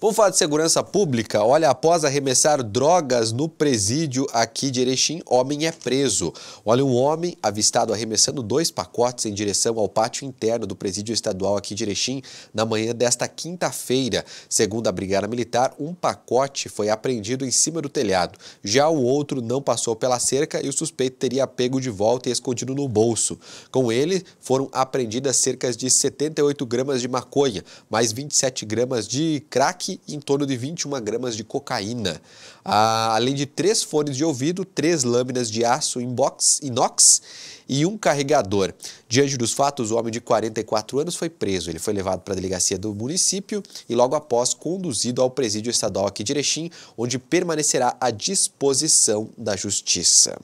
Vamos falar de segurança pública? Olha, após arremessar drogas no presídio aqui de Erechim, homem é preso. Olha, um homem avistado arremessando dois pacotes em direção ao pátio interno do presídio estadual aqui de Erechim na manhã desta quinta-feira. Segundo a Brigada Militar, um pacote foi apreendido em cima do telhado. Já o outro não passou pela cerca e o suspeito teria pego de volta e escondido no bolso. Com ele, foram apreendidas cerca de 78 gramas de maconha, mais 27 gramas de crack em torno de 21 gramas de cocaína. Ah, além de três fones de ouvido, três lâminas de aço inbox, inox e um carregador. Diante dos fatos, o homem de 44 anos foi preso. Ele foi levado para a delegacia do município e logo após conduzido ao presídio estadual aqui de Erechim, onde permanecerá à disposição da justiça.